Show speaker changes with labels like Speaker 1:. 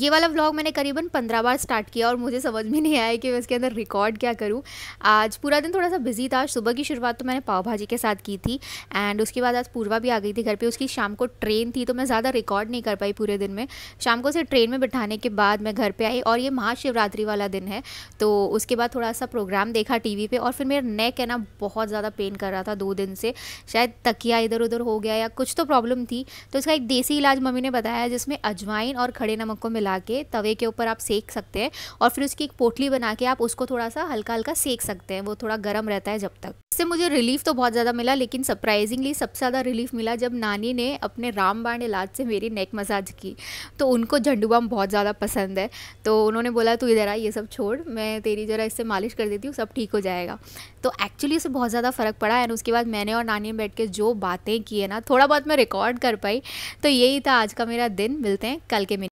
Speaker 1: ये वाला व्लॉग मैंने करीबन पंद्रह बार स्टार्ट किया और मुझे समझ में नहीं आया कि मैं इसके अंदर रिकॉर्ड क्या करूँ आज पूरा दिन थोड़ा सा बिजी था सुबह की शुरुआत तो मैंने पाव भाजी के साथ की थी एंड उसके बाद आज पूर्वा भी आ गई थी घर पे उसकी शाम को ट्रेन थी तो मैं ज़्यादा रिकॉर्ड नहीं कर पाई पूरे दिन में शाम को उसे ट्रेन में बिठाने के बाद मैं घर पर आई और ये महाशिवरात्रि वाला दिन है तो उसके बाद थोड़ा सा प्रोग्राम देखा टी वी और फिर मेरा नेक है ना बहुत ज़्यादा पेन कर रहा था दो दिन से शायद तकिया इधर उधर हो गया या कुछ तो प्रॉब्लम थी तो इसका एक देसी इलाज मम्मी ने बताया जिसमें अजवाइन और खड़े नमक को मिला के तवे के ऊपर आप सेक सकते हैं और फिर उसकी एक पोटली बना के आप उसको थोड़ा सा हल्का हल्का सेक सकते हैं वो थोड़ा गर्म रहता है जब तक इससे मुझे रिलीफ तो बहुत ज़्यादा मिला लेकिन सरप्राइजिंगली सबसे ज़्यादा रिलीफ मिला जब नानी ने अपने रामबाण इलाज से मेरी नेक मसाज की तो उनको झंडूबाम बहुत ज़्यादा पसंद है तो उन्होंने बोला तू इधर आ ये सब छोड़ मैं तेरी ज़रा इससे मालिश कर देती हूँ सब ठीक हो जाएगा तो एक्चुअली उसे बहुत ज़्यादा फ़र्क पड़ा एंड उसके बाद मैंने और नानी ने बैठ के जो बातें की है ना थोड़ा बहुत मैं रिकॉर्ड कर पाई तो यही था आज का मेरा दिन मिलते हैं कल के